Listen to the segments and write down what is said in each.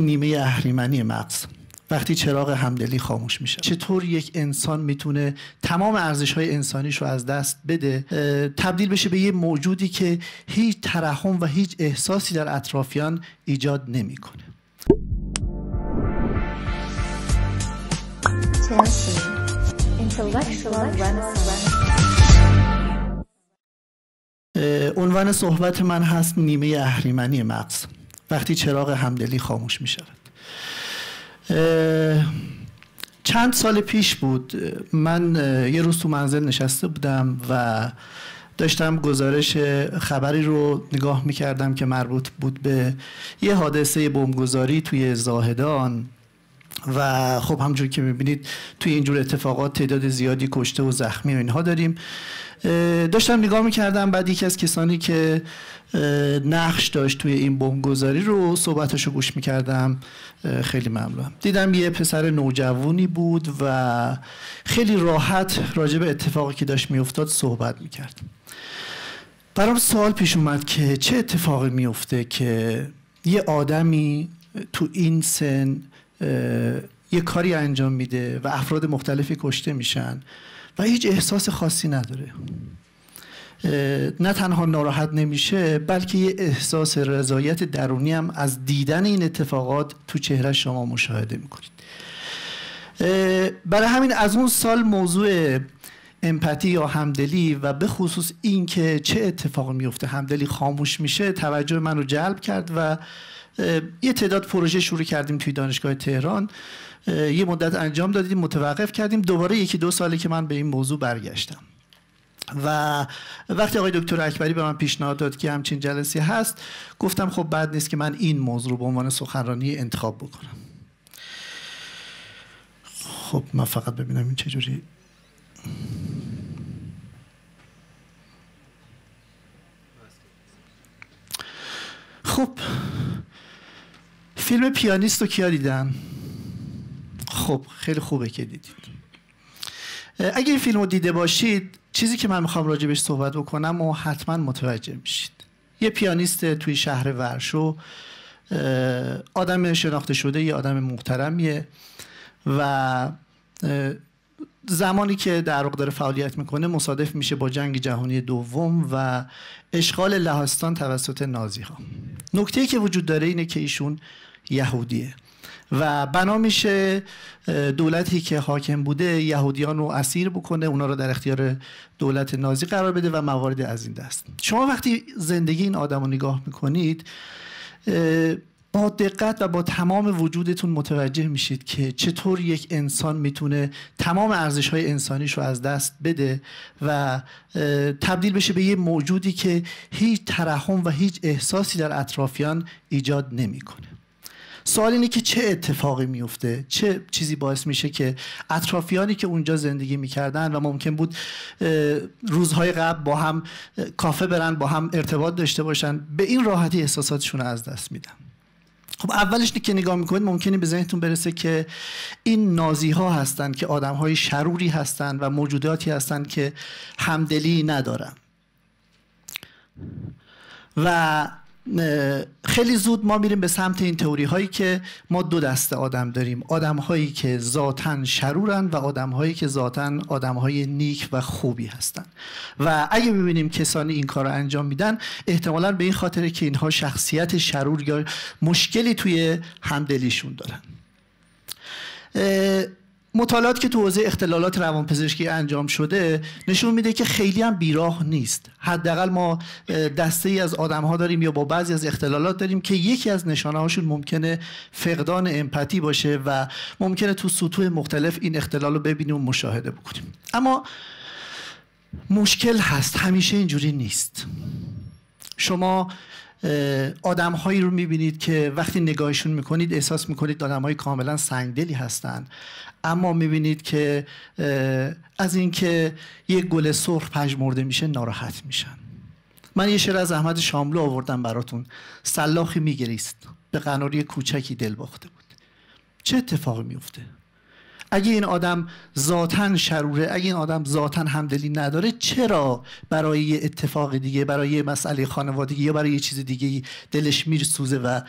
نیمه اهریمنی مغز وقتی چراغ همدلی خاموش میشه چطور یک انسان میتونه تمام ارزش های انسانیش رو از دست بده تبدیل بشه به یه موجودی که هیچ ترحم و هیچ احساسی در اطرافیان ایجاد نمیکنه عنوان صحبت من هست نیمه اهریمنی مغز وقتی چراغ همدلی خاموش می شود چند سال پیش بود من یه روز تو منزل نشسته بودم و داشتم گزارش خبری رو نگاه می کردم که مربوط بود به یه حادثه بمبگذاری توی زاهدان و خب همجور که میبینید توی اینجور اتفاقات تعداد زیادی کشته و زخمی و اینها داریم داشتم نگاه میکردم بعد یکی از کسانی که نقش داشت توی این بمبگذاری رو صحبتش رو گوش میکردم خیلی ممنونم دیدم یه پسر نوجوانی بود و خیلی راحت راجع به اتفاقی که داشت میافتاد صحبت میکرد برام سوال پیش اومد که چه اتفاقی میفته که یه آدمی تو این سن یه کاری انجام میده و افراد مختلفی کشته میشن و هیچ احساس خاصی نداره نه تنها ناراحت نمیشه بلکه یه احساس رضایت درونی هم از دیدن این اتفاقات تو چهره شما مشاهده میکنید برای همین از اون سال موضوع امپاتی یا همدلی و به خصوص این که چه اتفاق میفته همدلی خاموش میشه توجه من رو جلب کرد و یه تعداد پروژه شروع کردیم توی دانشگاه تهران یه مدت انجام دادیم متوقف کردیم دوباره یکی دو ساله که من به این موضوع برگشتم و وقتی آقای دکتر اکبری به من پیشنهاد داد که همچین جلسی هست گفتم خب بد نیست که من این موضوع رو به عنوان سخنرانی انتخاب بکنم خب من فقط ببینم این چجوری خب فیلم پیانیست رو کیا دیدن؟ خب خیلی خوبه که دیدید اگه این فیلم رو دیده باشید چیزی که من میخوام بهش صحبت بکنم و حتما متوجه میشید یه پیانیست توی شهر ورشو آدم شناخته شده یه آدم محترمیه و زمانی که در داره فعالیت میکنه مصادف میشه با جنگ جهانی دوم و اشغال لهستان توسط نازی ها نکته که وجود داره اینه که ایشون یهودیه و بنا میشه دولتی که حاکم بوده یهودیان رو اسیر بکنه اونا رو در اختیار دولت نازی قرار بده و موارد از این دست شما وقتی زندگی این آدم رو نگاه میکنید با دقت و با تمام وجودتون متوجه میشید که چطور یک انسان میتونه تمام ارزش های انسانیش رو از دست بده و تبدیل بشه به یه موجودی که هیچ ترحم و هیچ احساسی در اطرافیان ایجاد نمیکنه. سوال اینه که چه اتفاقی میفته چه چیزی باعث میشه که اطرافیانی که اونجا زندگی میکردن و ممکن بود روزهای قبل با هم کافه برن با هم ارتباط داشته باشن به این راحتی احساساتشون رو از دست میدن خب اولش که نگاه میکنید ممکنه به ذهنتون برسه که این نازی ها هستن که آدم های شروری هستن و موجوداتی هستن که همدلی ندارن و خیلی زود ما میریم به سمت این تئوری هایی که ما دو دسته آدم داریم آدم هایی که ذاتن شرورن و آدم هایی که ذاتا آدم های نیک و خوبی هستن و اگه ببینیم کسانی این کار رو انجام میدن احتمالا به این خاطره که اینها شخصیت شرور یا مشکلی توی همدلیشون دارن مطالعات که تو حوزه اختلالات روانپزشکی انجام شده نشون میده که خیلی هم بیراه نیست حداقل ما دسته ای از آدم ها داریم یا با بعضی از اختلالات داریم که یکی از نشانه هاشون ممکنه فقدان امپاتی باشه و ممکنه تو سطوح مختلف این اختلال رو ببینیم و مشاهده بکنیم اما مشکل هست همیشه اینجوری نیست شما آدم هایی رو میبینید که وقتی نگاهشون میکنید احساس میکنید آدم های کاملا سنگدلی هستند اما میبینید که از اینکه یک گل سرخ پژمرده میشه ناراحت میشن من یه شعر از احمد شاملو آوردم براتون سلاخی میگریست به قناری کوچکی دل باخته بود چه اتفاقی میفته اگه این آدم ذاتا شروره اگه این آدم ذاتا همدلی نداره چرا برای یه اتفاق دیگه برای یه مسئله خانوادگی یا برای یه چیز دیگه دلش میرسوزه و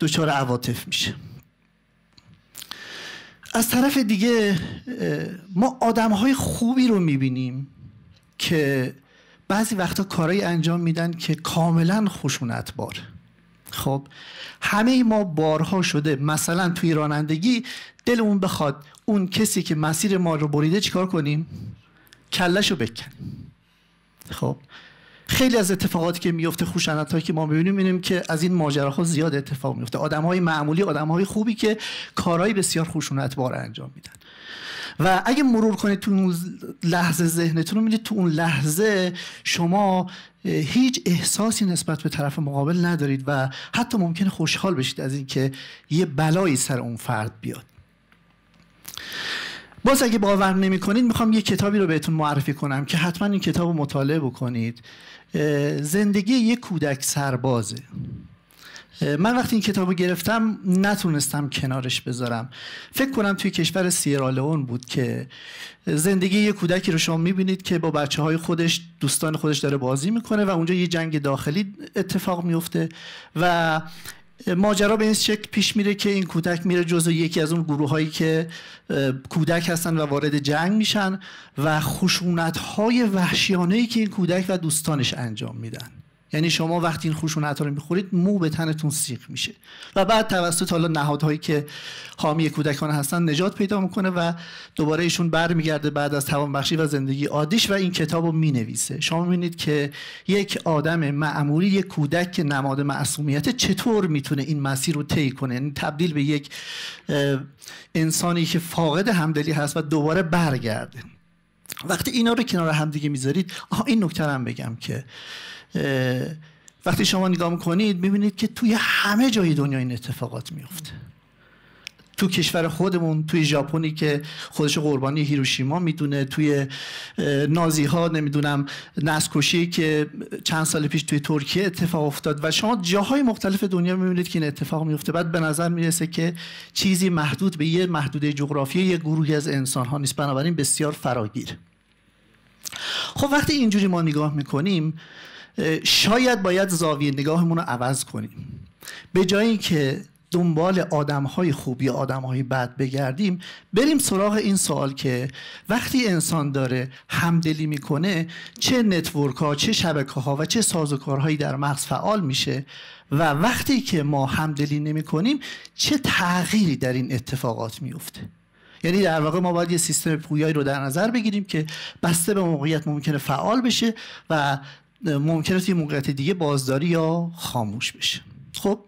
دچار عواطف میشه از طرف دیگه ما آدم های خوبی رو میبینیم که بعضی وقتا کارایی انجام میدن که کاملا خشونت خب همه ما بارها شده مثلا توی رانندگی دلمون بخواد اون کسی که مسیر ما رو بریده چیکار کنیم کلش رو بکنیم خب خیلی از اتفاقاتی که میفته خوشنط هایی که ما میبینیم میبینیم که از این ماجراها زیاد اتفاق میفته آدم های معمولی آدم های خوبی که کارهای بسیار خوشونت بار انجام میدن و اگه مرور کنید تو اون لحظه ذهنتون رو میدید تو اون لحظه شما هیچ احساسی نسبت به طرف مقابل ندارید و حتی ممکنه خوشحال بشید از اینکه یه بلایی سر اون فرد بیاد باز اگه باور نمی کنید میخوام یه کتابی رو بهتون معرفی کنم که حتما این کتاب رو مطالعه بکنید زندگی یک کودک سربازه من وقتی این کتاب رو گرفتم نتونستم کنارش بذارم فکر کنم توی کشور سیرالئون بود که زندگی یه کودکی رو شما میبینید که با بچه های خودش دوستان خودش داره بازی میکنه و اونجا یه جنگ داخلی اتفاق میفته و ماجرا به این شکل پیش میره که این کودک میره جزو یکی از اون گروه هایی که کودک هستن و وارد جنگ میشن و خشونت های وحشیانه ای که این کودک و دوستانش انجام میدن یعنی شما وقتی این خشونت رو میخورید مو به تنتون سیخ میشه و بعد توسط حالا نهادهایی که حامی کودکان هستن نجات پیدا میکنه و دوباره ایشون برمیگرده بعد از بخشی و زندگی عادیش و این کتاب رو مینویسه شما میبینید که یک آدم معمولی یک کودک که نماد معصومیت چطور میتونه این مسیر رو طی کنه یعنی تبدیل به یک انسانی که فاقد همدلی هست و دوباره برگرده وقتی اینا رو کنار دیگه میذارید این نکته هم بگم که وقتی شما نگاه میکنید میبینید که توی همه جای دنیا این اتفاقات میفته تو کشور خودمون توی ژاپنی که خودش قربانی هیروشیما میدونه توی نازی ها نمیدونم نسکشی که چند سال پیش توی ترکیه اتفاق افتاد و شما جاهای مختلف دنیا میبینید که این اتفاق میفته بعد به نظر میرسه که چیزی محدود به یه محدوده جغرافی یه گروهی از انسان ها نیست بنابراین بسیار فراگیر خب وقتی اینجوری ما نگاه میکنیم شاید باید زاویه نگاهمون رو عوض کنیم به جایی اینکه دنبال آدم های خوب یا آدم بد بگردیم بریم سراغ این سوال که وقتی انسان داره همدلی میکنه چه نتورک ها چه شبکه ها و چه سازوکارهایی در مغز فعال میشه و وقتی که ما همدلی نمی کنیم چه تغییری در این اتفاقات میفته یعنی در واقع ما باید یه سیستم پویایی رو در نظر بگیریم که بسته به موقعیت ممکنه فعال بشه و ممکن توی موقعیت دیگه بازداری یا خاموش بشه خب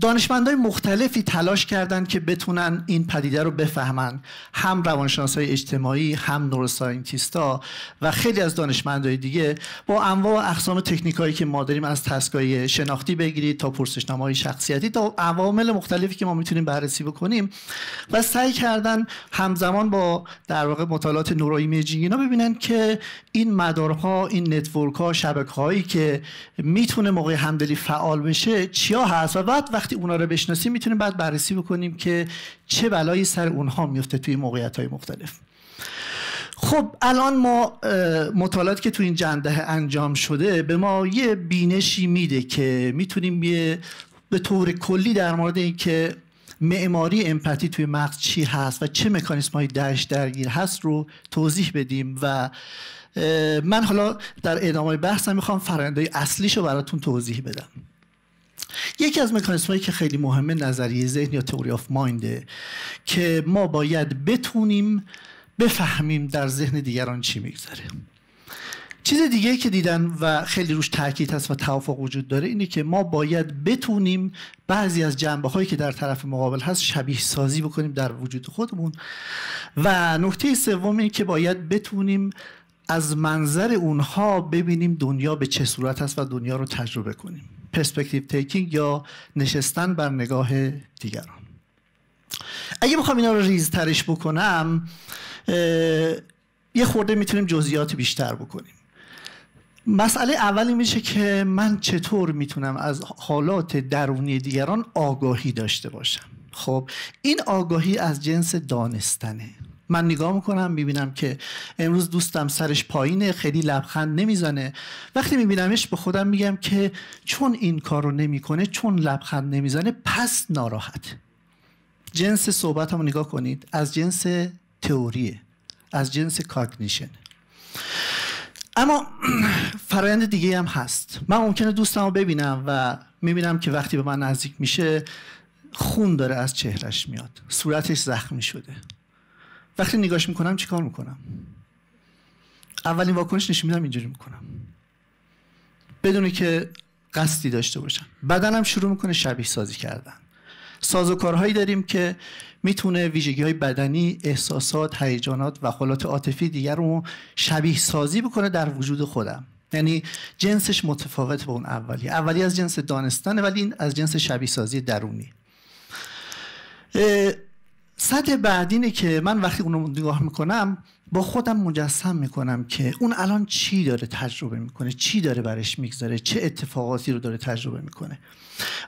دانشمندای مختلفی تلاش کردند که بتونن این پدیده رو بفهمن هم روانشناس های اجتماعی هم نوروساینتیست ها و خیلی از دانشمندای دیگه با انواع و اقسام تکنیک هایی که ما داریم از تسکای شناختی بگیرید تا پرسشنامه های شخصیتی تا عوامل مختلفی که ما میتونیم بررسی بکنیم و سعی کردن همزمان با در واقع مطالعات نورو ایمیجینگ اینا ببینن که این مدارها این نتورک ها هایی که میتونه موقع همدلی فعال بشه چیا هست و بعد وقتی اونا رو بشناسیم میتونیم بعد بررسی بکنیم که چه بلایی سر اونها میفته توی موقعیت های مختلف خب الان ما مطالعاتی که تو این جنده انجام شده به ما یه بینشی میده که میتونیم یه به طور کلی در مورد اینکه معماری امپاتی توی مغز چی هست و چه مکانیسم های درش درگیر هست رو توضیح بدیم و من حالا در ادامه بحثم میخوام فرآیندهای اصلیش رو براتون توضیح بدم یکی از هایی که خیلی مهمه نظریه ذهن یا تئوری آف ماینده که ما باید بتونیم بفهمیم در ذهن دیگران چی میگذره چیز دیگه که دیدن و خیلی روش تاکید هست و توافق وجود داره اینه که ما باید بتونیم بعضی از جنبه هایی که در طرف مقابل هست شبیه سازی بکنیم در وجود خودمون و نکته سوم اینه که باید بتونیم از منظر اونها ببینیم دنیا به چه صورت هست و دنیا رو تجربه کنیم پرسپکتیو تیکینگ یا نشستن بر نگاه دیگران اگه بخوام اینا رو ریزترش بکنم یه خورده میتونیم جزئیات بیشتر بکنیم مسئله اولی میشه که من چطور میتونم از حالات درونی دیگران آگاهی داشته باشم خب این آگاهی از جنس دانستنه من نگاه میکنم میبینم که امروز دوستم سرش پایینه خیلی لبخند نمیزنه وقتی میبینمش به خودم میگم که چون این کار رو نمیکنه چون لبخند نمیزنه پس ناراحت جنس صحبت هم نگاه کنید از جنس تئوریه از جنس کاگنیشن اما فرایند دیگه هم هست من ممکنه دوستم رو ببینم و میبینم که وقتی به من نزدیک میشه خون داره از چهرش میاد صورتش زخمی شده وقتی نگاش میکنم چیکار میکنم اولین واکنش نشون میدم اینجوری میکنم بدون که قصدی داشته باشم بدنم شروع میکنه شبیه سازی کردن سازوکارهایی داریم که میتونه ویژگی های بدنی، احساسات، هیجانات و حالات عاطفی دیگر رو شبیه سازی بکنه در وجود خودم یعنی جنسش متفاوت با اون اولی اولی از جنس دانستانه ولی این از جنس شبیه سازی درونی سطح بعد اینه که من وقتی اونو نگاه میکنم با خودم مجسم میکنم که اون الان چی داره تجربه میکنه چی داره برش میگذاره چه اتفاقاتی رو داره تجربه میکنه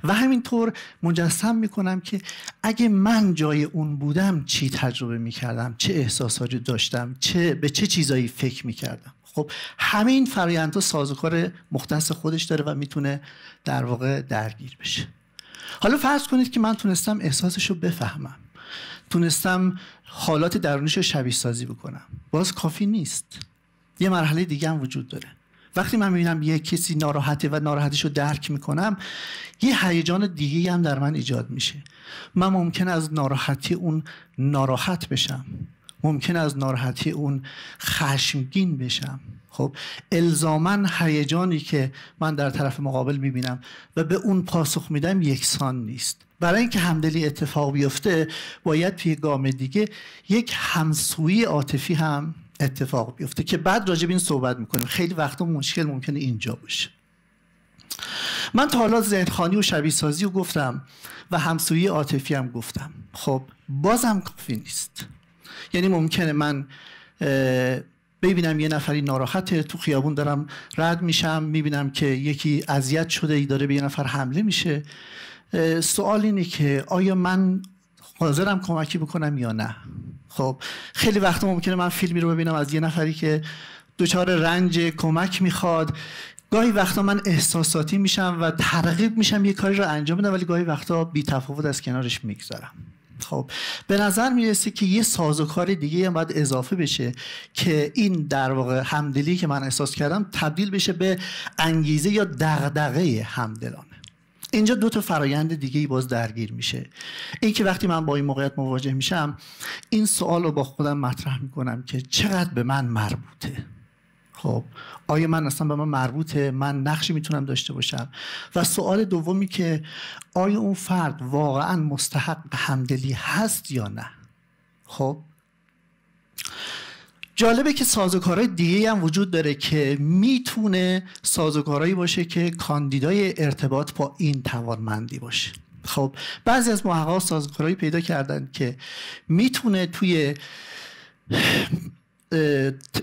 و همینطور مجسم میکنم که اگه من جای اون بودم چی تجربه میکردم چه احساساتی داشتم چه به چه چیزایی فکر میکردم خب همه این فرایندها سازوکار مختص خودش داره و میتونه در واقع درگیر بشه حالا فرض کنید که من تونستم احساسش رو بفهمم تونستم حالات درونیش رو شبیه سازی بکنم باز کافی نیست یه مرحله دیگه هم وجود داره وقتی من میبینم یه کسی ناراحته و ناراحتیش رو درک میکنم یه هیجان دیگه هم در من ایجاد میشه من ممکن از ناراحتی اون ناراحت بشم ممکن از ناراحتی اون خشمگین بشم خب الزامن هیجانی که من در طرف مقابل میبینم و به اون پاسخ میدم یکسان نیست برای اینکه همدلی اتفاق بیفته باید توی گام دیگه یک همسویی عاطفی هم اتفاق بیفته که بعد راجب این صحبت میکنیم خیلی وقتا مشکل ممکنه اینجا باشه من تا حالا ذهنخانی و شبیه سازی رو گفتم و همسویی عاطفی هم گفتم خب بازم کافی نیست یعنی ممکنه من ببینم یه نفری ناراحته تو خیابون دارم رد میشم میبینم که یکی اذیت شده ای داره به یه نفر حمله میشه سوال اینه که آیا من حاضرم کمکی بکنم یا نه خب خیلی وقت ممکنه من فیلمی رو ببینم از یه نفری که دچار رنج کمک میخواد گاهی وقتا من احساساتی میشم و ترغیب میشم یه کاری رو انجام بدم ولی گاهی وقتا بی تفاوت از کنارش میگذارم خب به نظر میرسه که یه سازوکار دیگه هم باید اضافه بشه که این در واقع همدلی که من احساس کردم تبدیل بشه به انگیزه یا دغدغه همدلان اینجا دو تا فرایند دیگه ای باز درگیر میشه این که وقتی من با این موقعیت مواجه میشم این سوال رو با خودم مطرح میکنم که چقدر به من مربوطه خب آیا من اصلا به من مربوطه من نقشی میتونم داشته باشم و سوال دومی که آیا اون فرد واقعا مستحق همدلی هست یا نه خب جالبه که سازوکارهای دیگه هم وجود داره که میتونه سازوکارهایی باشه که کاندیدای ارتباط با این توانمندی باشه خب بعضی از محققا سازوکارهایی پیدا کردن که میتونه توی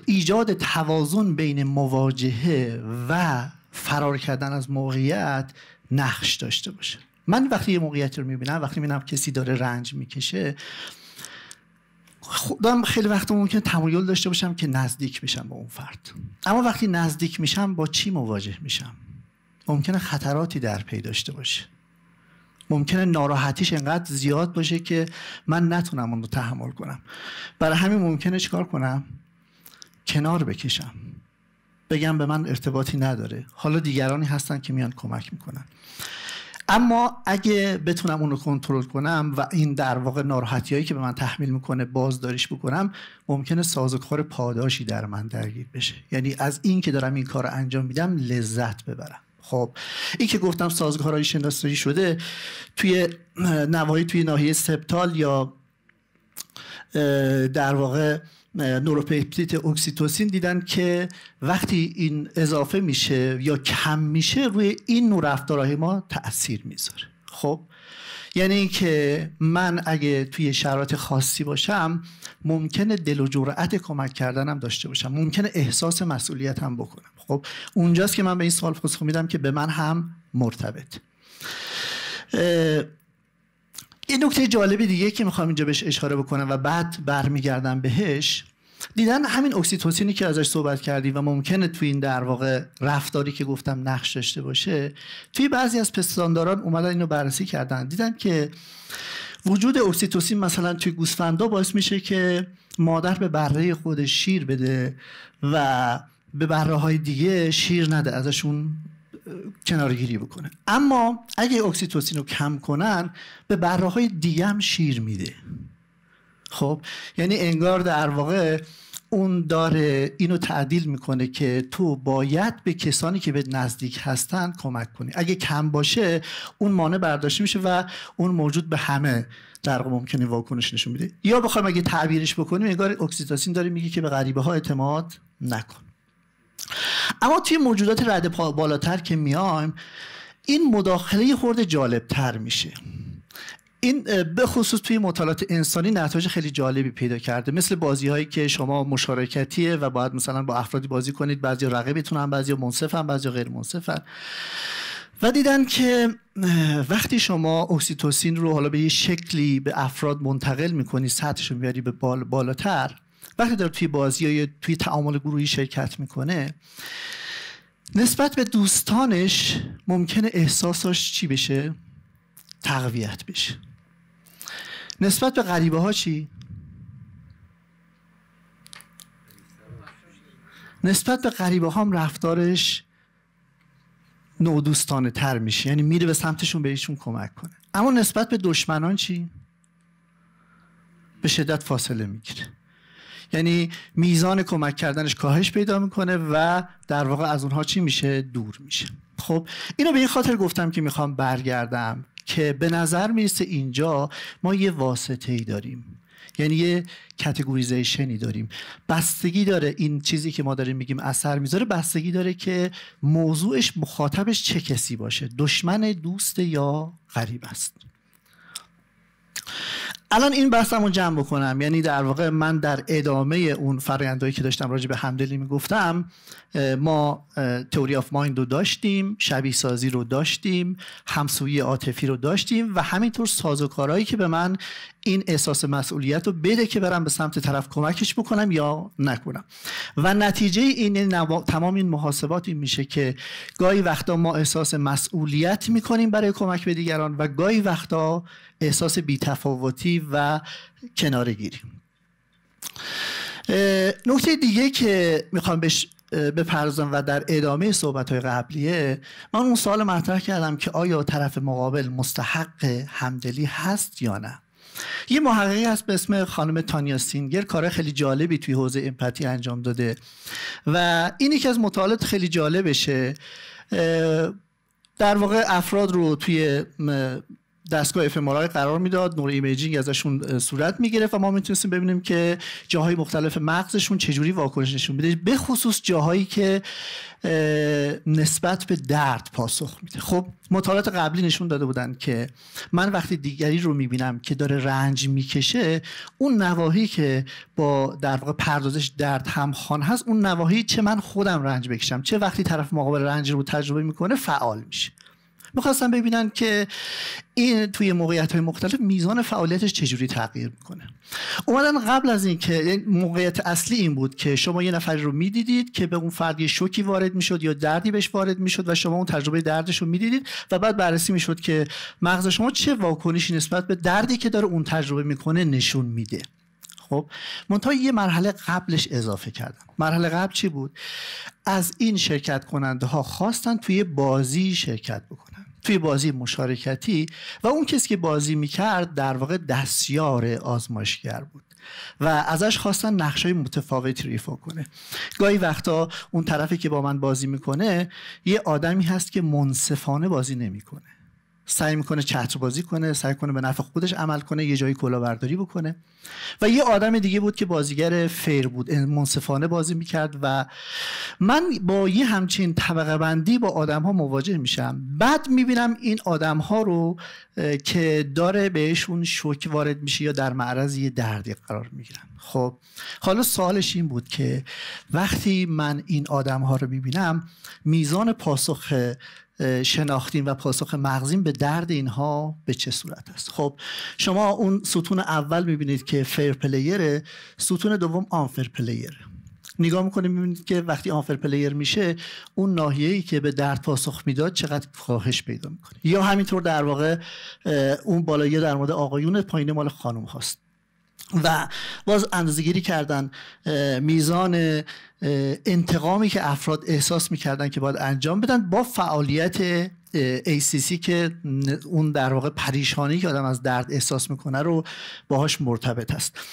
ایجاد توازن بین مواجهه و فرار کردن از موقعیت نقش داشته باشه من وقتی یه موقعیت رو میبینم وقتی میبینم کسی داره رنج میکشه خودم خیلی وقت ممکن تمایل داشته باشم که نزدیک بشم به اون فرد اما وقتی نزدیک میشم با چی مواجه میشم ممکنه خطراتی در پی داشته باشه ممکنه ناراحتیش انقدر زیاد باشه که من نتونم اون رو تحمل کنم برای همین ممکنه چیکار کنم کنار بکشم بگم به من ارتباطی نداره حالا دیگرانی هستن که میان کمک میکنن اما اگه بتونم اون رو کنترل کنم و این در واقع ناراحتی هایی که به من تحمیل میکنه بازداریش بکنم ممکنه سازوکار پاداشی در من درگیر بشه یعنی از این که دارم این کار رو انجام میدم لذت ببرم خب این که گفتم های شناسایی شده توی نواهی توی ناحیه سپتال یا در واقع نوروپپتید اکسیتوسین دیدن که وقتی این اضافه میشه یا کم میشه روی این نور رفتارهای ما تاثیر میذاره خب یعنی اینکه من اگه توی شرایط خاصی باشم ممکنه دل و جرأت کمک کردنم داشته باشم ممکنه احساس مسئولیتم بکنم خب اونجاست که من به این سوال پاسخ میدم که به من هم مرتبط یه نکته جالبی دیگه که میخوام اینجا بهش اشاره بکنم و بعد برمیگردم بهش دیدن همین اکسیتوسینی که ازش صحبت کردی و ممکنه توی این در واقع رفتاری که گفتم نقش داشته باشه توی بعضی از پستانداران اومدن اینو بررسی کردن دیدن که وجود اکسیتوسین مثلا توی گوسفندا باعث میشه که مادر به بره خودش شیر بده و به بره های دیگه شیر نده ازشون کنارگیری بکنه اما اگه اکسیتوسین رو کم کنن به بره های دیگه هم شیر میده خب یعنی انگار در واقع اون داره اینو تعدیل میکنه که تو باید به کسانی که به نزدیک هستن کمک کنی اگه کم باشه اون مانع برداشته میشه و اون موجود به همه در ممکنه واکنش نشون میده یا بخوام اگه تعبیرش بکنیم انگار اکسیتوسین داره میگه که به غریبه ها اعتماد نکن اما توی موجودات رد بالاتر که میایم این مداخله خورده جالب تر میشه این به خصوص توی مطالعات انسانی نتایج خیلی جالبی پیدا کرده مثل بازی هایی که شما مشارکتیه و باید مثلا با افرادی بازی کنید بعضی رقیبتون هم بعضی منصفن بعضی غیر هم. و دیدن که وقتی شما اکسیتوسین رو حالا به یه شکلی به افراد منتقل میکنی سطحش میاری به بال بالاتر وقتی داره توی بازی یا توی تعامل گروهی شرکت میکنه نسبت به دوستانش ممکنه احساساش چی بشه تقویت بشه نسبت به غریبه ها چی نسبت به غریبه ها هم رفتارش نودوستانه تر میشه یعنی میره به سمتشون بهشون کمک کنه اما نسبت به دشمنان چی به شدت فاصله میگیره یعنی میزان کمک کردنش کاهش پیدا میکنه و در واقع از اونها چی میشه دور میشه خب اینو به این خاطر گفتم که میخوام برگردم که به نظر میرسه اینجا ما یه واسطه ای داریم یعنی یه کتگوریزیشنی داریم بستگی داره این چیزی که ما داریم میگیم اثر میذاره بستگی داره که موضوعش مخاطبش چه کسی باشه دشمن دوست یا غریب است الان این بحثم رو جمع بکنم یعنی در واقع من در ادامه اون فرایندهایی که داشتم راجع به همدلی میگفتم ما تئوری آف مایند رو داشتیم شبیه سازی رو داشتیم همسویی عاطفی رو داشتیم و همینطور سازوکارهایی که به من این احساس مسئولیت رو بده که برم به سمت طرف کمکش بکنم یا نکنم و نتیجه این تمام این محاسبات این میشه که گاهی وقتا ما احساس مسئولیت میکنیم برای کمک به دیگران و گاهی وقتا احساس بیتفاوتی و کنارگیری نکته دیگه که میخوام بهش بپردازم و در ادامه صحبت های قبلیه من اون سال مطرح کردم که آیا طرف مقابل مستحق همدلی هست یا نه یه محققی هست به اسم خانم تانیا سینگر کار خیلی جالبی توی حوزه امپاتی انجام داده و اینی که از مطالعات خیلی جالبشه در واقع افراد رو توی دستگاه افمارای قرار میداد نور ایمیجینگ ازشون صورت میگرفت و ما میتونستیم ببینیم که جاهای مختلف مغزشون چجوری واکنش نشون میده به خصوص جاهایی که نسبت به درد پاسخ میده خب مطالعات قبلی نشون داده بودن که من وقتی دیگری رو میبینم که داره رنج میکشه اون نواحی که با در واقع پردازش درد همخوان هست اون نواهی چه من خودم رنج بکشم چه وقتی طرف مقابل رنج رو تجربه میکنه فعال میشه میخواستن ببینن که این توی موقعیت های مختلف میزان فعالیتش چجوری تغییر میکنه اومدن قبل از اینکه یعنی موقعیت اصلی این بود که شما یه نفری رو میدیدید که به اون فردی شوکی وارد میشد یا دردی بهش وارد میشد و شما اون تجربه دردش رو میدیدید و بعد بررسی میشد که مغز شما چه واکنشی نسبت به دردی که داره اون تجربه میکنه نشون میده خب منتها یه مرحله قبلش اضافه کردم مرحله قبل چی بود از این شرکت کننده ها خواستن توی بازی شرکت بکنن توی بازی مشارکتی و اون کسی که بازی میکرد در واقع دستیار آزمایشگر بود و ازش خواستن نقش های متفاوتی ایفا کنه گاهی وقتا اون طرفی که با من بازی میکنه یه آدمی هست که منصفانه بازی نمیکنه سعی میکنه چتر بازی کنه سعی کنه به نفع خودش عمل کنه یه جایی کلاهبرداری بکنه و یه آدم دیگه بود که بازیگر فیر بود منصفانه بازی میکرد و من با یه همچین طبقه بندی با آدم ها مواجه میشم بعد میبینم این آدم ها رو که داره بهشون شوک وارد میشه یا در معرض یه دردی قرار میگیرن خب حالا سوالش این بود که وقتی من این آدم ها رو میبینم میزان پاسخ شناختیم و پاسخ مغزیم به درد اینها به چه صورت است خب شما اون ستون اول میبینید که فیر پلیره ستون دوم آنفر پلیر نگاه میکنیم میبینید که وقتی آنفر پلیر میشه اون ناحیه ای که به درد پاسخ میداد چقدر خواهش پیدا میکنه یا همینطور در واقع اون بالایی در مورد آقایون پایین مال خانم هاست و باز گیری کردن میزان انتقامی که افراد احساس میکردن که باید انجام بدن با فعالیت ACC که اون در واقع پریشانی که آدم از درد احساس میکنه رو باهاش مرتبط است